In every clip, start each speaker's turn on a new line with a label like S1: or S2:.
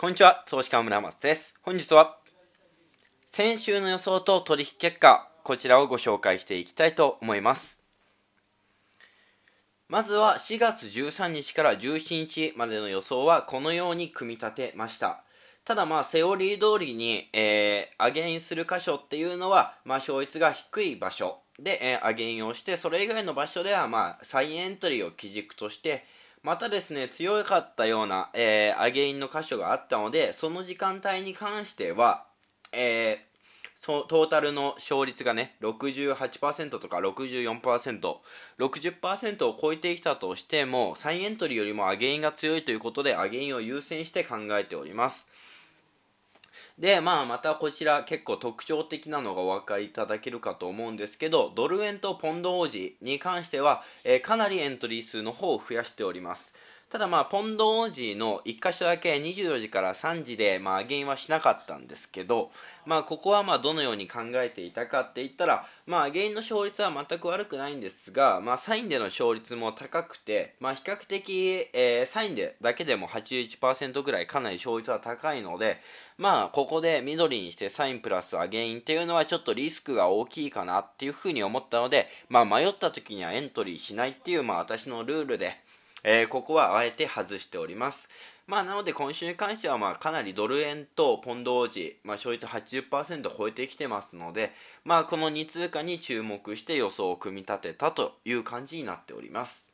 S1: こんにちは、投資家村松です。本日は、先週の予想と取引結果、こちらをご紹介していきたいと思います。まずは4月13日から17日までの予想はこのように組み立てました。ただまあセオリー通りに、えー、アゲインする箇所っていうのは、まあ勝率が低い場所で、えー、アゲインをして、それ以外の場所ではまあ再エントリーを基軸として、またですね、強かったような、えー、アゲインの箇所があったので、その時間帯に関しては、えー、トータルの勝率がね、68%とか64%、60%を超えてきたとしても、再エントリーよりもアゲインが強いということで、アゲインを優先して考えております。で、まあ、またこちら結構特徴的なのがお分かりいただけるかと思うんですけど、ドル円とポンド王子に関しては、えー、かなりエントリー数の方を増やしております。ただまあポンド王子の1箇所だけ24時から3時でまあ因はしなかったんですけどまあここはまあどのように考えていたかって言ったらまあ原因の勝率は全く悪くないんですがまあサインでの勝率も高くてまあ比較的、えー、サインでだけでも81%ぐらいかなり勝率は高いのでまあここで緑にしてサインプラスは原因っていうのはちょっとリスクが大きいかなっていうふうに思ったのでまあ迷った時にはエントリーしないっていうまあ私のルールでえー、ここはあえて外しております。まあ、なので今週に関しては、まあ、かなりドル円とポンド王子、まあ、勝率80%超えてきてますので、まあ、この2通貨に注目して予想を組み立てたという感じになっております。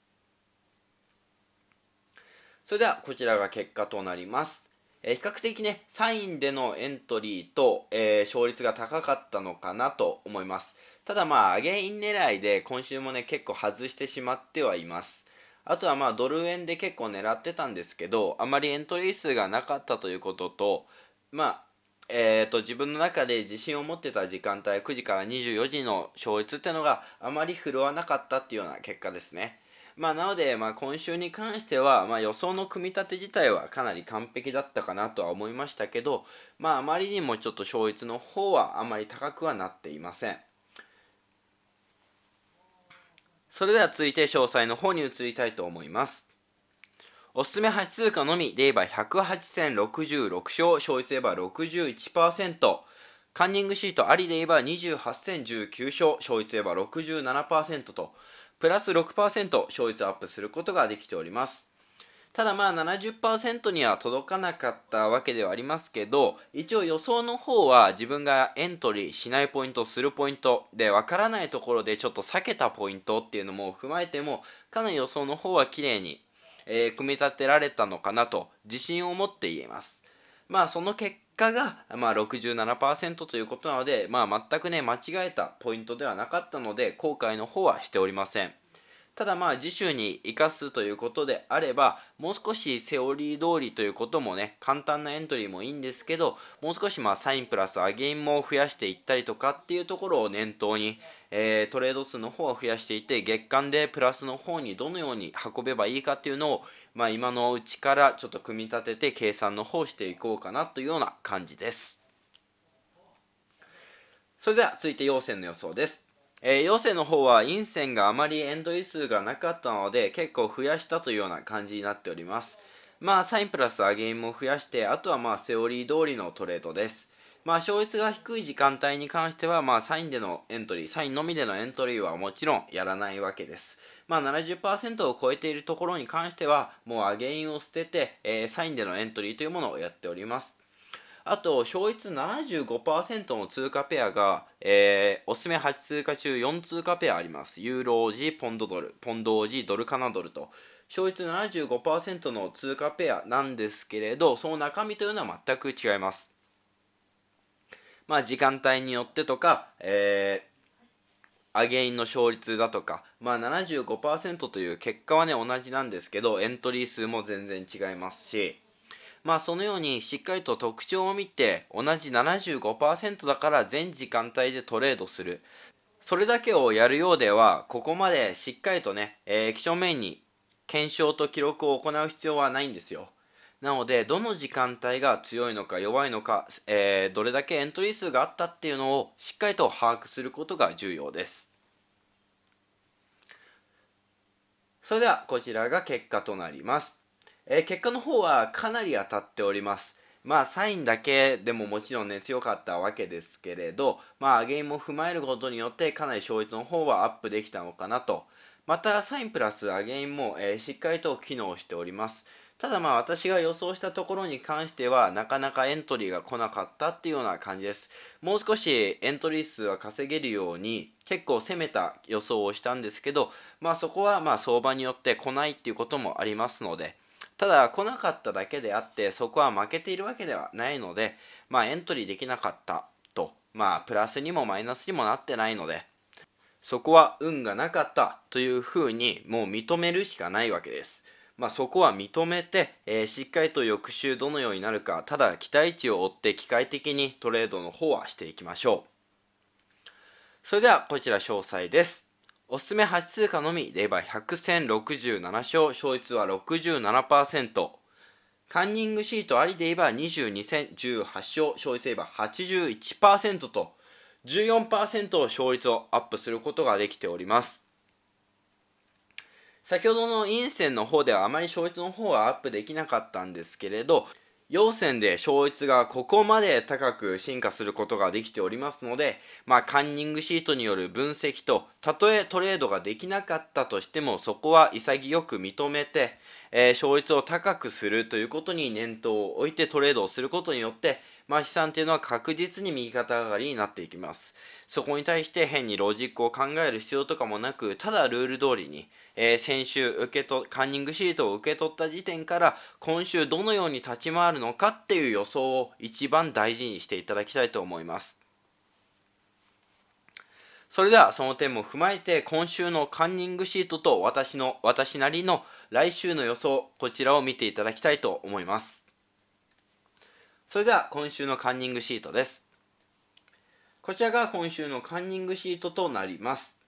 S1: それでは、こちらが結果となります。え比較的ね、サインでのエントリーと、えー、勝率が高かったのかなと思います。ただまあ、アゲイン狙いで今週もね、結構外してしまってはいます。あとはまあドル円で結構狙ってたんですけどあまりエントリー数がなかったということとまあえーと、自分の中で自信を持ってた時間帯9時から24時の勝率ってのがあまり振るわなかったっていうような結果ですね。まあ、なので、まあ、今週に関しては、まあ、予想の組み立て自体はかなり完璧だったかなとは思いましたけど、まあ、あまりにもちょっと勝率の方はあまり高くはなっていません。それでは続いて詳細の方に移りたいと思います。おすすめ8通貨のみ、で言えば108戦66勝、勝率セーバ61%、カンニングシートありで言えば28戦19勝、勝率は67%と、プラス6%勝率アップすることができております。ただまあ70%には届かなかったわけではありますけど一応予想の方は自分がエントリーしないポイントするポイントでわからないところでちょっと避けたポイントっていうのも踏まえてもかなり予想の方は綺麗に、えー、組み立てられたのかなと自信を持って言えますまあその結果が、まあ67、67%ということなので、まあ、全くね間違えたポイントではなかったので後悔の方はしておりませんただまあ次週に生かすということであればもう少しセオリー通りということもね簡単なエントリーもいいんですけどもう少しまあサインプラスアゲインも増やしていったりとかっていうところを念頭に、えー、トレード数の方は増やしていて月間でプラスの方にどのように運べばいいかっていうのを、まあ、今のうちからちょっと組み立てて計算の方していこうかなというような感じですそれでは続いて陽線の予想ですえー、セ性の方は陰線があまりエントリー数がなかったので結構増やしたというような感じになっておりますまあサインプラスアゲインも増やしてあとはまあセオリー通りのトレードですまあ勝率が低い時間帯に関してはまあサインでのエントリーサインのみでのエントリーはもちろんやらないわけですまあ70%を超えているところに関してはもうアゲインを捨てて、えー、サインでのエントリーというものをやっておりますあと勝率75%の通貨ペアが、えー、おすすめ8通貨中4通貨ペアありますユーロオジポンドドルポンドオジドルカナドルと勝率75%の通貨ペアなんですけれどその中身というのは全く違いますまあ時間帯によってとか、えー、アゲインの勝率だとか、まあ75、75%という結果はね同じなんですけどエントリー数も全然違いますしまあそのようにしっかりと特徴を見て同じ75%だから全時間帯でトレードするそれだけをやるようではここまでしっかりとね、えー、基礎面に検証と記録を行う必要はないんですよなのでどの時間帯が強いのか弱いのか、えー、どれだけエントリー数があったっていうのをしっかりと把握することが重要ですそれではこちらが結果となりますえー、結果の方はかなり当たっております。まあサインだけでももちろんね強かったわけですけれど、まあゲームを踏まえることによってかなり勝率の方はアップできたのかなと。またサインプラスアゲインも、えー、しっかりと機能しております。ただまあ私が予想したところに関してはなかなかエントリーが来なかったっていうような感じです。もう少しエントリー数は稼げるように結構攻めた予想をしたんですけど、まあそこはまあ相場によって来ないっていうこともありますので、ただ来なかっただけであってそこは負けているわけではないので、まあ、エントリーできなかったと、まあ、プラスにもマイナスにもなってないのでそこは運がなかったというふうにもう認めるしかないわけです。まあ、そこは認めて、えー、しっかりと翌週どのようになるかただ期待値を追って機械的にトレードの方はしていきましょうそれではこちら詳細ですおすすめ8通貨のみ、で言えば100戦67勝、勝率は67%。カンニングシートありで言えば22戦18勝、勝率でーえば81%と14%勝率をアップすることができております。先ほどのインセンの方ではあまり勝率の方はアップできなかったんですけれど、要線で勝率がここまで高く進化することができておりますので、まあ、カンニングシートによる分析と、たとえトレードができなかったとしても、そこは潔く認めて、えー、勝率を高くするということに念頭を置いてトレードをすることによって、まあ、飛散っていうのは確実に右肩上がりになっていきますそこに対して変にロジックを考える必要とかもなくただルール通りに、えー、先週受け取、カンニングシートを受け取った時点から今週どのように立ち回るのかっていう予想を一番大事にしていただきたいと思いますそれではその点も踏まえて今週のカンニングシートと私の私なりの来週の予想こちらを見ていただきたいと思いますそれでは今週のカンニングシートです。こちらが今週のカンニングシートとなります。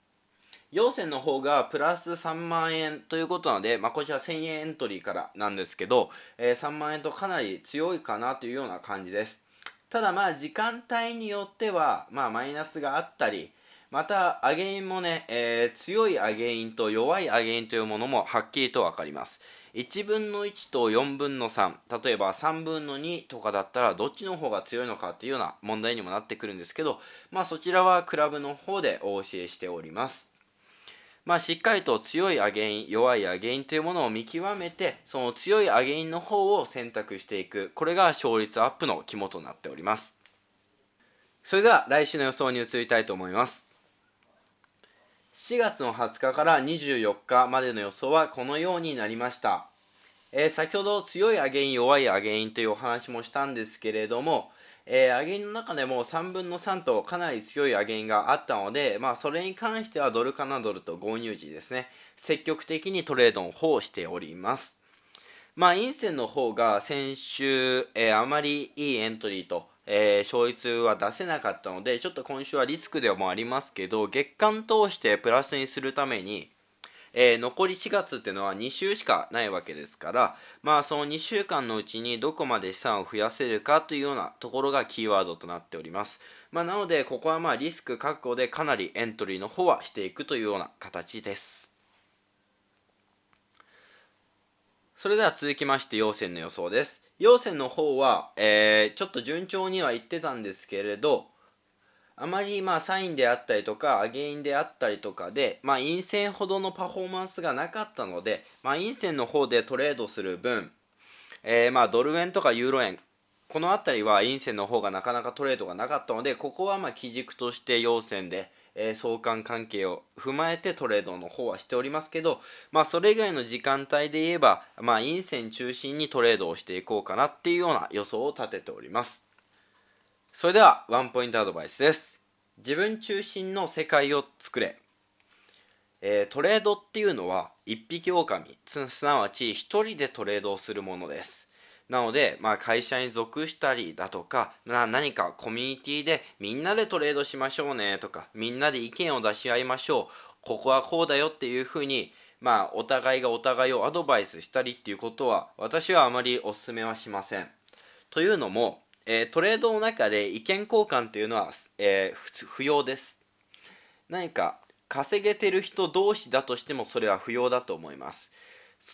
S1: 陽線の方がプラス3万円ということなので、まあ、こちら1000円エントリーからなんですけど、えー、3万円とかなり強いかなというような感じです。ただまあ時間帯によっては、まあ、マイナスがあったり、またアゲインもね、えー、強いアゲインと弱いアゲインというものもはっきりと分かります。1分の1と4分の3例えば3分の2とかだったらどっちの方が強いのかっていうような問題にもなってくるんですけどまあそちらはクラブの方でお教えしておりますまあしっかりと強いアゲイン弱いアゲインというものを見極めてその強いアゲインの方を選択していくこれが勝率アップの肝となっておりますそれでは来週の予想に移りたいと思います4月の20日から24日までの予想はこのようになりました。えー、先ほど強いアゲイン、弱いアゲインというお話もしたんですけれども、えー、アゲインの中でも3分の3とかなり強いアゲインがあったので、まあ、それに関してはドルカナドルと購入時ですね、積極的にトレードの方をしております。まあ、インセンの方が先週、えー、あまりいいエントリーとえー、勝率は出せなかったので、ちょっと今週はリスクでもありますけど、月間通してプラスにするために、えー、残り4月っていうのは2週しかないわけですから、まあその2週間のうちにどこまで資産を増やせるかというようなところがキーワードとなっております。まあなので、ここはまあリスク確保でかなりエントリーの方はしていくというような形です。それでは続きまして、要線の予想です。陽線の方は、えー、ちょっと順調にはいってたんですけれど、あまりまあサインであったりとか、アゲインであったりとかで、まあ、陰線ほどのパフォーマンスがなかったので、まあ、陰線の方でトレードする分、えー、まあドル円とかユーロ円、この辺りは陰線の方がなかなかトレードがなかったので、ここはまあ基軸として陽線で、えー、相関関係を踏まえてトレードの方はしておりますけど、まあ、それ以外の時間帯で言えば、まあ、陰線中心にトレードをしていこうかなっていうような予想を立てておりますそれではワンポイントアドバイスです自分中心の世界を作れえー、トレードっていうのは一匹狼すなわち一人でトレードをするものですなので、まあ、会社に属したりだとか、あ、何かコミュニティでみんなでトレードしましょうねとか、みんなで意見を出し合いましょう、ここはこうだよっていうふうに、まあ、お互いがお互いをアドバイスしたりっていうことは、私はあまりお勧めはしません。というのも、えー、トレードの中で意見交換というのは、えー、不要です。何か稼げてる人同士だとしてもそれは不要だと思います。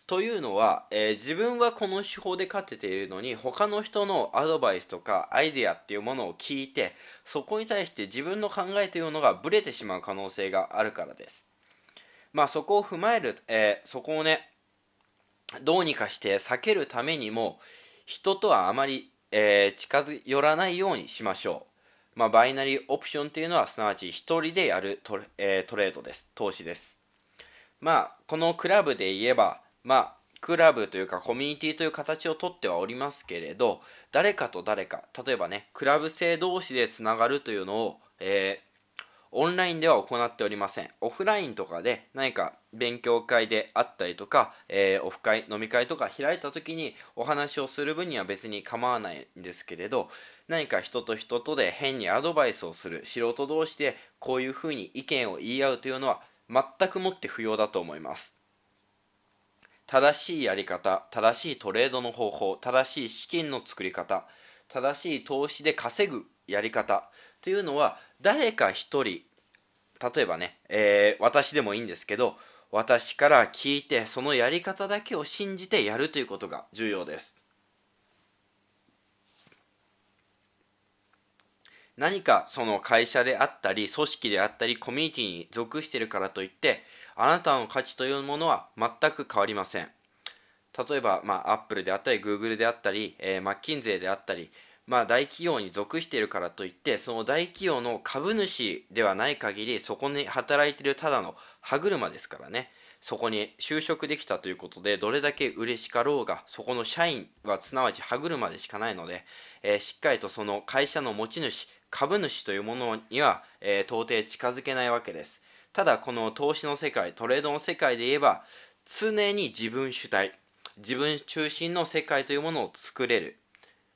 S1: というのは、えー、自分はこの手法で勝てているのに他の人のアドバイスとかアイデアっていうものを聞いてそこに対して自分の考えというのがブレてしまう可能性があるからですまあそこを踏まえる、えー、そこをねどうにかして避けるためにも人とはあまり、えー、近寄らないようにしましょうまあバイナリーオプションというのはすなわち1人でやるトレ,、えトレードです投資ですまあこのクラブで言えばまあクラブというかコミュニティという形をとってはおりますけれど誰かと誰か例えばねクラブ生同士でつながるというのを、えー、オンラインでは行っておりませんオフラインとかで何か勉強会であったりとか、えー、オフ会飲み会とか開いた時にお話をする分には別に構わないんですけれど何か人と人とで変にアドバイスをする素人同士でこういうふうに意見を言い合うというのは全くもって不要だと思います正しいやり方、正しいトレードの方法、正しい資金の作り方、正しい投資で稼ぐやり方というのは誰か一人、例えばね、えー、私でもいいんですけど、私から聞いてそのやり方だけを信じてやるということが重要です。何かその会社であったり組織であったりコミュニティに属しているからといってあなたの価値というものは全く変わりません例えば、まあ、プルであったりグーグルであったり、えー、マッキンゼーであったり、まあ、大企業に属しているからといってその大企業の株主ではない限りそこに働いているただの歯車ですからねそこに就職できたということでどれだけ嬉しかろうがそこの社員はすなわち歯車でしかないので、えー、しっかりとその会社の持ち主株主というものには、えー、到底近づけないわけですただこの投資の世界トレードの世界で言えば常に自分主体自分中心の世界というものを作れる、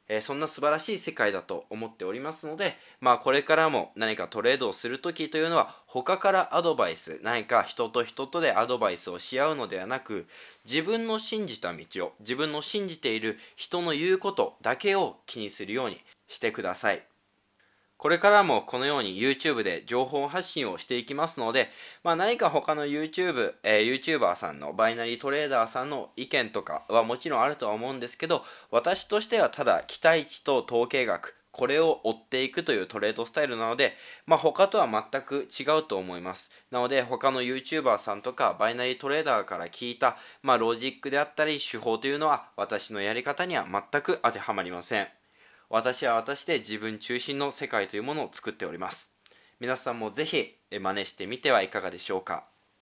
S1: えー、そんな素晴らしい世界だと思っておりますので、まあ、これからも何かトレードをする時というのは他からアドバイス何か人と人とでアドバイスをし合うのではなく自分の信じた道を自分の信じている人の言うことだけを気にするようにしてください。これからもこのように YouTube で情報発信をしていきますので、まあ、何か他の YouTube、えー、YouTuber さんのバイナリートレーダーさんの意見とかはもちろんあるとは思うんですけど私としてはただ期待値と統計学これを追っていくというトレードスタイルなので、まあ、他とは全く違うと思います。なので、他の YouTuber さんとか、バイナリートレーダーから聞いた、まあ、ロジックであったり、手法というのは、私のやり方には全く当てはまりません。私は私で自分中心の世界というものを作っております皆さんもぜひ真似してみてはいかがでしょうか